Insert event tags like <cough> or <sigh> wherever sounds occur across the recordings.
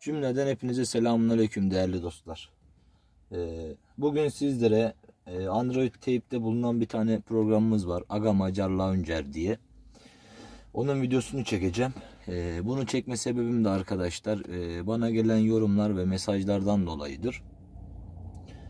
Cümleden hepinize selamun aleyküm değerli dostlar. Ee, bugün sizlere e, Android Tape'de bulunan bir tane programımız var. Aga Macarla Öncer diye. Onun videosunu çekeceğim. Ee, bunu çekme sebebim de arkadaşlar e, bana gelen yorumlar ve mesajlardan dolayıdır.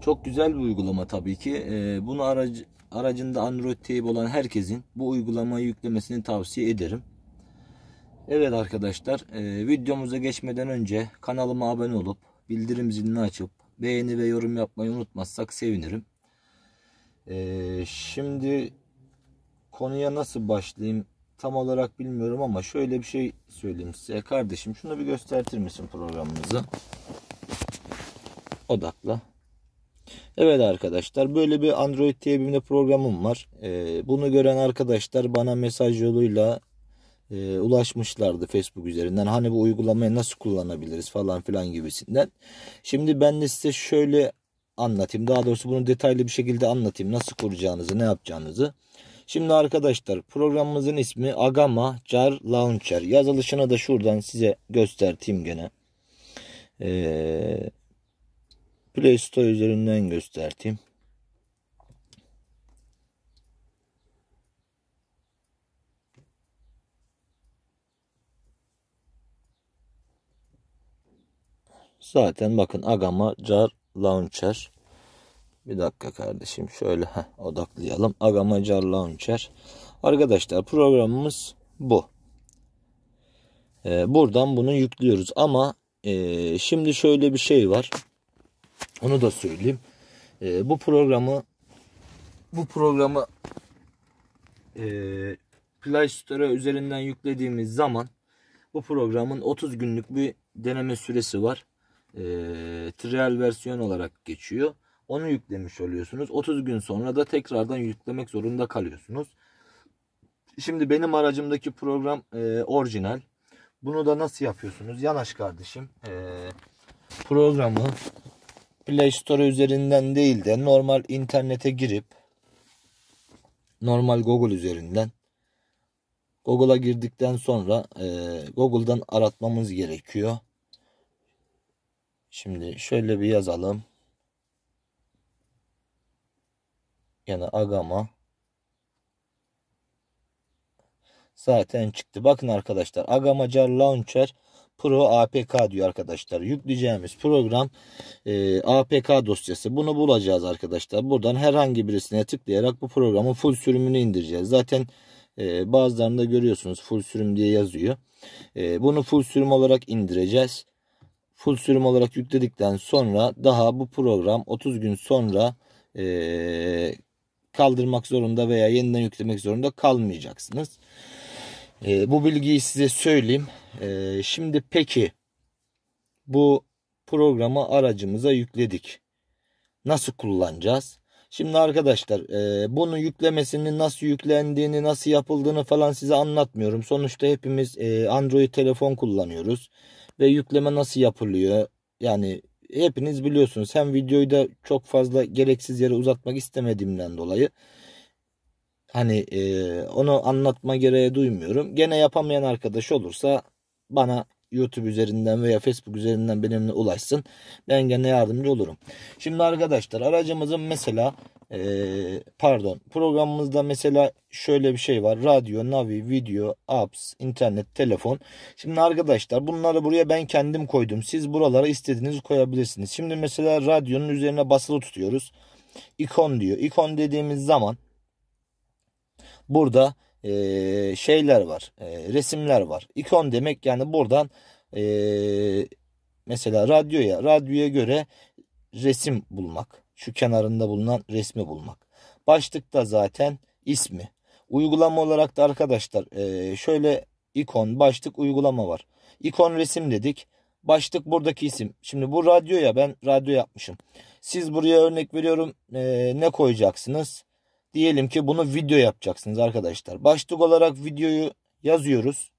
Çok güzel bir uygulama tabii ki. Ee, bunu aracı, aracında Android Tape olan herkesin bu uygulamayı yüklemesini tavsiye ederim. Evet arkadaşlar e, videomuza geçmeden önce kanalıma abone olup bildirim zilini açıp beğeni ve yorum yapmayı unutmazsak sevinirim. E, şimdi konuya nasıl başlayayım tam olarak bilmiyorum ama şöyle bir şey söyleyeyim size. Kardeşim şunu bir göstertir misin programımızı? Odakla. Evet arkadaşlar böyle bir Android diye bir programım var. Ee, bunu gören arkadaşlar bana mesaj yoluyla e, ulaşmışlardı Facebook üzerinden. Hani bu uygulamayı nasıl kullanabiliriz falan filan gibisinden. Şimdi ben de size şöyle anlatayım. Daha doğrusu bunu detaylı bir şekilde anlatayım. Nasıl kuracağınızı, ne yapacağınızı. Şimdi arkadaşlar programımızın ismi Agama Jar Launcher. Yazılışına da şuradan size gösterteyim gene. Ee, Play Store üzerinden gösterteyim. Zaten bakın Agama Jar Launcher. Bir dakika kardeşim şöyle heh, odaklayalım. Agama Jar Launcher. Arkadaşlar programımız bu. Ee, buradan bunu yüklüyoruz ama e, şimdi şöyle bir şey var. Onu da söyleyeyim. E, bu programı bu programı e, Play Store üzerinden yüklediğimiz zaman bu programın 30 günlük bir deneme süresi var e, trial versiyon olarak geçiyor. Onu yüklemiş oluyorsunuz. 30 gün sonra da tekrardan yüklemek zorunda kalıyorsunuz. Şimdi benim aracımdaki program e, orijinal. Bunu da nasıl yapıyorsunuz? Yanaş kardeşim. E, programı Play Store üzerinden değil de normal internete girip normal Google üzerinden Google'a girdikten sonra e, Google'dan aratmamız gerekiyor. Şimdi şöyle bir yazalım. Yani agama zaten çıktı. Bakın arkadaşlar Agamacar Launcher Pro APK diyor arkadaşlar. Yükleyeceğimiz program e, APK dosyası. Bunu bulacağız arkadaşlar. Buradan herhangi birisine tıklayarak bu programın full sürümünü indireceğiz. Zaten e, bazılarında görüyorsunuz full sürüm diye yazıyor. E, bunu full sürüm olarak indireceğiz full sürüm olarak yükledikten sonra daha bu program 30 gün sonra e, kaldırmak zorunda veya yeniden yüklemek zorunda kalmayacaksınız. E, bu bilgiyi size söyleyeyim. E, şimdi peki bu programı aracımıza yükledik. Nasıl kullanacağız? Şimdi arkadaşlar e, bunun yüklemesini nasıl yüklendiğini nasıl yapıldığını falan size anlatmıyorum. Sonuçta hepimiz e, Android telefon kullanıyoruz ve yükleme nasıl yapılıyor? Yani hepiniz biliyorsunuz. Hem videoyu da çok fazla gereksiz yere uzatmak istemediğimden dolayı hani e, onu anlatma gereği duymuyorum. Gene yapamayan arkadaş olursa bana YouTube üzerinden veya Facebook üzerinden benimle ulaşsın. Ben gene yardımcı olurum. Şimdi arkadaşlar aracımızın mesela ee, pardon programımızda mesela şöyle bir şey var. Radyo, navi, video, apps, internet, telefon. Şimdi arkadaşlar bunları buraya ben kendim koydum. Siz buralara istediğinizi koyabilirsiniz. Şimdi mesela radyonun üzerine basılı tutuyoruz. İkon diyor. İkon dediğimiz zaman burada e, şeyler var. E, resimler var. İkon demek yani buradan e, mesela radyoya, radyoya göre resim bulmak. Şu kenarında bulunan resmi bulmak. Başlıkta zaten ismi. Uygulama olarak da arkadaşlar e, şöyle ikon, başlık, uygulama var. İkon resim dedik. Başlık buradaki isim. Şimdi bu radyoya ben radyo yapmışım. Siz buraya örnek veriyorum e, ne koyacaksınız? Diyelim ki bunu video yapacaksınız arkadaşlar. Başlık olarak videoyu yazıyoruz.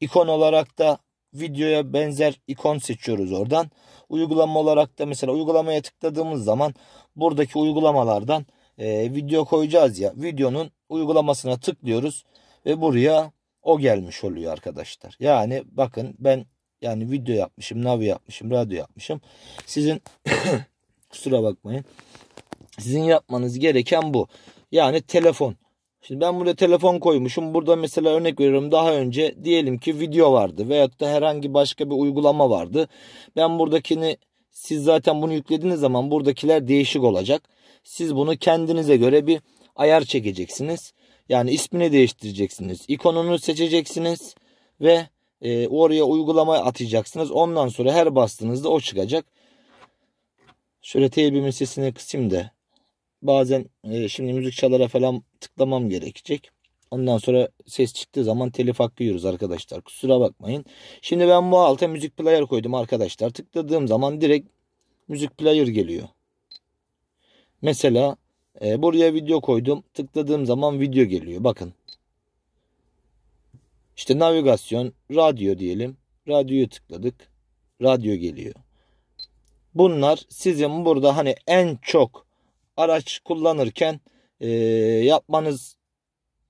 İkon olarak da videoya benzer ikon seçiyoruz oradan. Uygulama olarak da mesela uygulamaya tıkladığımız zaman buradaki uygulamalardan e, video koyacağız ya. Videonun uygulamasına tıklıyoruz ve buraya o gelmiş oluyor arkadaşlar. Yani bakın ben yani video yapmışım, navi yapmışım, radyo yapmışım. Sizin <coughs> kusura bakmayın. Sizin yapmanız gereken bu. Yani telefon. Şimdi ben burada telefon koymuşum. Burada mesela örnek veriyorum daha önce diyelim ki video vardı veyahut da herhangi başka bir uygulama vardı. Ben buradakini siz zaten bunu yüklediğiniz zaman buradakiler değişik olacak. Siz bunu kendinize göre bir ayar çekeceksiniz. Yani ismini değiştireceksiniz. ikonunu seçeceksiniz ve e, oraya uygulamayı atacaksınız. Ondan sonra her bastığınızda o çıkacak. Şöyle teybimin sesini kısayım da bazen e, şimdi müzik çalara falan tıklamam gerekecek. Ondan sonra ses çıktığı zaman telif hakkı yiyoruz arkadaşlar. Kusura bakmayın. Şimdi ben bu alta müzik player koydum arkadaşlar. Tıkladığım zaman direkt müzik player geliyor. Mesela e, buraya video koydum. Tıkladığım zaman video geliyor. Bakın. İşte navigasyon, radyo diyelim. Radyoyu tıkladık. Radyo geliyor. Bunlar sizin burada hani en çok araç kullanırken e, yapmanız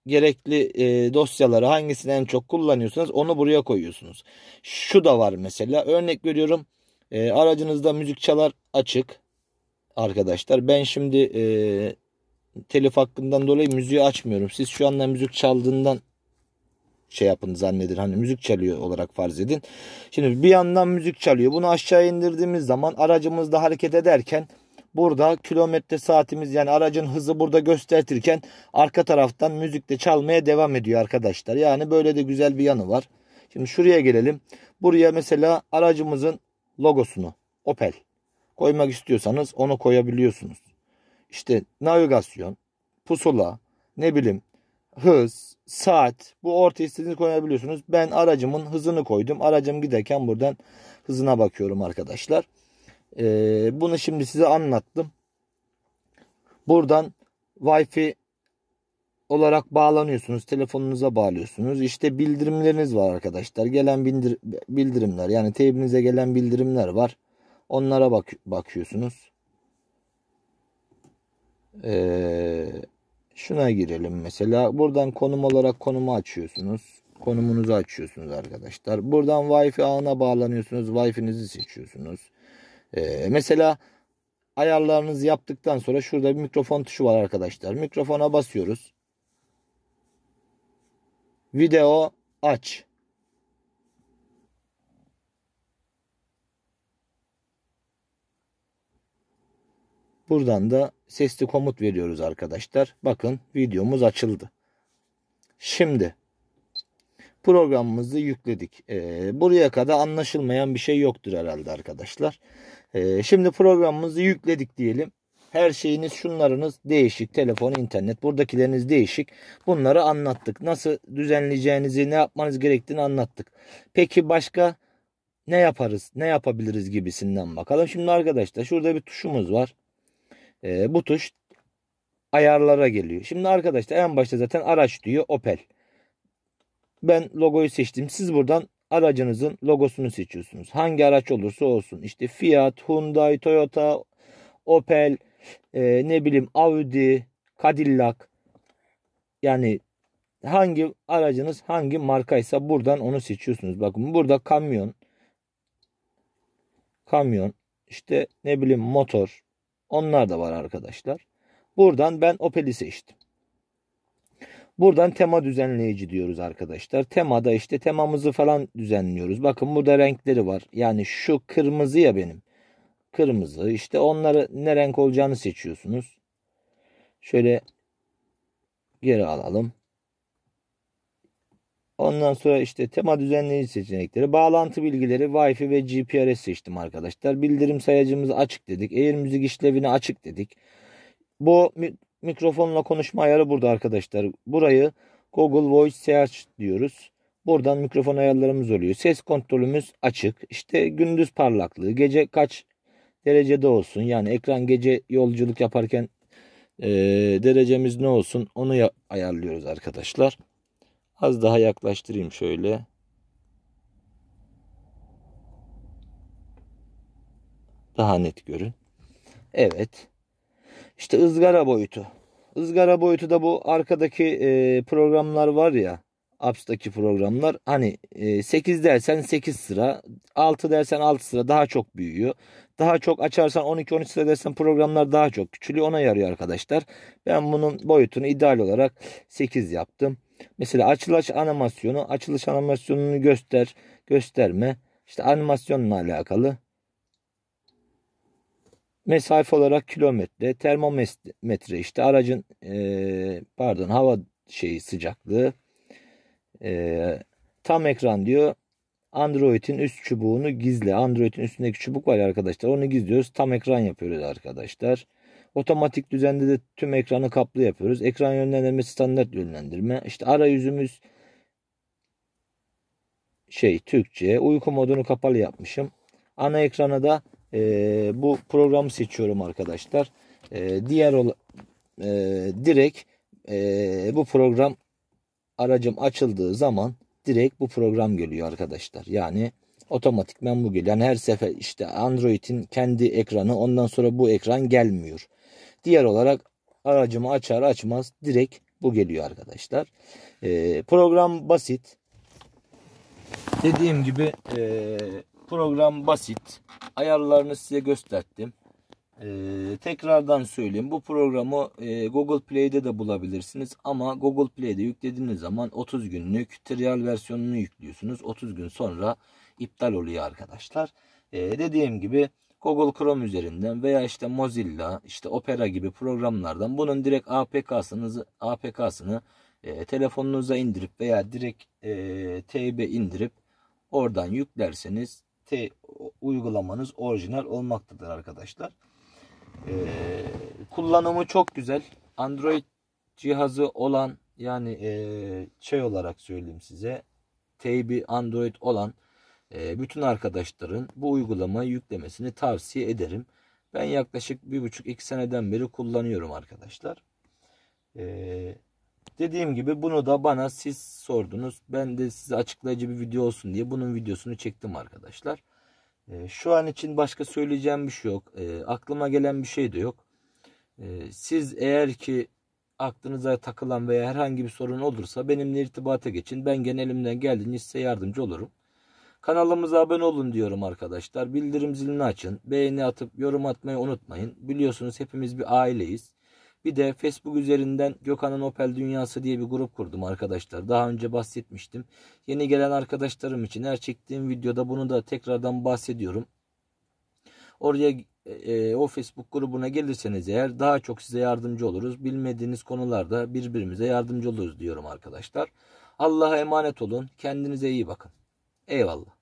gerekli e, dosyaları hangisini en çok kullanıyorsunuz onu buraya koyuyorsunuz. Şu da var mesela örnek veriyorum e, aracınızda müzik çalar açık arkadaşlar. Ben şimdi e, telif hakkından dolayı müziği açmıyorum. Siz şu anda müzik çaldığından şey yapın zannedin. Hani müzik çalıyor olarak farz edin. Şimdi bir yandan müzik çalıyor. Bunu aşağı indirdiğimiz zaman aracımızda hareket ederken Burada kilometre saatimiz yani aracın hızı burada göstertirken arka taraftan müzikle çalmaya devam ediyor arkadaşlar. Yani böyle de güzel bir yanı var. Şimdi şuraya gelelim. Buraya mesela aracımızın logosunu Opel koymak istiyorsanız onu koyabiliyorsunuz. İşte navigasyon, pusula, ne bileyim hız, saat bu ortaya istediğinizi koyabiliyorsunuz. Ben aracımın hızını koydum. Aracım giderken buradan hızına bakıyorum arkadaşlar. Ee, bunu şimdi size anlattım. Buradan Wi-Fi olarak bağlanıyorsunuz. Telefonunuza bağlıyorsunuz. İşte bildirimleriniz var arkadaşlar. Gelen bildir bildirimler yani teybinize gelen bildirimler var. Onlara bak bakıyorsunuz. Ee, şuna girelim mesela. Buradan konum olarak konumu açıyorsunuz. Konumunuzu açıyorsunuz arkadaşlar. Buradan Wi-Fi ağına bağlanıyorsunuz. Wi-Fi'nizi seçiyorsunuz. Ee, mesela ayarlarınızı yaptıktan sonra şurada bir mikrofon tuşu var arkadaşlar. Mikrofona basıyoruz. Video aç. Buradan da sesli komut veriyoruz arkadaşlar. Bakın videomuz açıldı. Şimdi programımızı yükledik. E, buraya kadar anlaşılmayan bir şey yoktur herhalde arkadaşlar. E, şimdi programımızı yükledik diyelim. Her şeyiniz şunlarınız değişik. Telefon, internet. Buradakileriniz değişik. Bunları anlattık. Nasıl düzenleyeceğinizi, ne yapmanız gerektiğini anlattık. Peki başka ne yaparız, ne yapabiliriz gibisinden bakalım. Şimdi arkadaşlar şurada bir tuşumuz var. E, bu tuş ayarlara geliyor. Şimdi arkadaşlar en başta zaten araç diyor Opel. Ben logoyu seçtim. Siz buradan aracınızın logosunu seçiyorsunuz. Hangi araç olursa olsun. İşte Fiat, Hyundai, Toyota, Opel, e, ne bileyim Audi, Cadillac. Yani hangi aracınız hangi markaysa buradan onu seçiyorsunuz. Bakın burada kamyon, kamyon, işte ne bileyim motor. Onlar da var arkadaşlar. Buradan ben Opel'i seçtim. Buradan tema düzenleyici diyoruz arkadaşlar. Temada işte temamızı falan düzenliyoruz. Bakın burada renkleri var. Yani şu kırmızı ya benim. Kırmızı işte onları ne renk olacağını seçiyorsunuz. Şöyle geri alalım. Ondan sonra işte tema düzenleyici seçenekleri, bağlantı bilgileri, Wi-Fi ve GPRS seçtim arkadaşlar. Bildirim sayacımızı açık dedik. Air müzik işlevini açık dedik. Bu Mikrofonla konuşma ayarı burada arkadaşlar. Burayı Google Voice Search diyoruz. Buradan mikrofon ayarlarımız oluyor. Ses kontrolümüz açık. İşte gündüz parlaklığı, gece kaç derecede olsun. Yani ekran gece yolculuk yaparken e, derecemiz ne olsun onu ayarlıyoruz arkadaşlar. Az daha yaklaştırayım şöyle. Daha net görün. Evet. İşte ızgara boyutu. ızgara boyutu da bu arkadaki e, programlar var ya. Apps'taki programlar. Hani e, 8 dersen 8 sıra. 6 dersen 6 sıra daha çok büyüyor. Daha çok açarsan 12-13 sıra dersen programlar daha çok küçülüyor. Ona yarıyor arkadaşlar. Ben bunun boyutunu ideal olarak 8 yaptım. Mesela açılış animasyonu. Açılış animasyonunu göster, gösterme. İşte animasyonla alakalı. Mesafe olarak kilometre, termometre işte aracın e, pardon hava şeyi sıcaklığı. E, tam ekran diyor. Android'in üst çubuğunu gizle. Android'in üstündeki çubuk var ya arkadaşlar. Onu gizliyoruz. Tam ekran yapıyoruz arkadaşlar. Otomatik düzende de tüm ekranı kaplı yapıyoruz. Ekran yönlendirme standart yönlendirme. İşte arayüzümüz şey Türkçe. Uyku modunu kapalı yapmışım. Ana ekrana da e, bu programı seçiyorum arkadaşlar. E, diğer e, direkt e, bu program aracım açıldığı zaman direkt bu program geliyor arkadaşlar. Yani otomatikmen bu geliyor. Yani her sefer işte Android'in kendi ekranı ondan sonra bu ekran gelmiyor. Diğer olarak aracımı açar açmaz direkt bu geliyor arkadaşlar. E, program basit. Dediğim gibi e, Program basit. Ayarlarını size gösterdim. Ee, tekrardan söyleyeyim. Bu programı e, Google Play'de de bulabilirsiniz. Ama Google Play'de yüklediğiniz zaman 30 günlük trial versiyonunu yüklüyorsunuz. 30 gün sonra iptal oluyor arkadaşlar. Ee, dediğim gibi Google Chrome üzerinden veya işte Mozilla, işte Opera gibi programlardan bunun direkt APK'sını APK'sını e, telefonunuza indirip veya direkt e, TB indirip oradan yüklerseniz T uygulamanız orijinal olmaktadır arkadaşlar. Ee, kullanımı çok güzel. Android cihazı olan yani e, şey olarak söyleyeyim size teybi Android olan e, bütün arkadaşların bu uygulamayı yüklemesini tavsiye ederim. Ben yaklaşık bir buçuk iki seneden beri kullanıyorum arkadaşlar. E, Dediğim gibi bunu da bana siz sordunuz. Ben de size açıklayıcı bir video olsun diye bunun videosunu çektim arkadaşlar. E, şu an için başka söyleyeceğim bir şey yok. E, aklıma gelen bir şey de yok. E, siz eğer ki aklınıza takılan veya herhangi bir sorun olursa benimle irtibata geçin. Ben genelimden elimden size yardımcı olurum. Kanalımıza abone olun diyorum arkadaşlar. Bildirim zilini açın. Beğeni atıp yorum atmayı unutmayın. Biliyorsunuz hepimiz bir aileyiz. Bir de Facebook üzerinden Gökhan'ın Opel Dünyası diye bir grup kurdum arkadaşlar. Daha önce bahsetmiştim. Yeni gelen arkadaşlarım için her çektiğim videoda bunu da tekrardan bahsediyorum. Oraya e, e o Facebook grubuna gelirseniz eğer daha çok size yardımcı oluruz. Bilmediğiniz konularda birbirimize yardımcı oluruz diyorum arkadaşlar. Allah'a emanet olun. Kendinize iyi bakın. Eyvallah.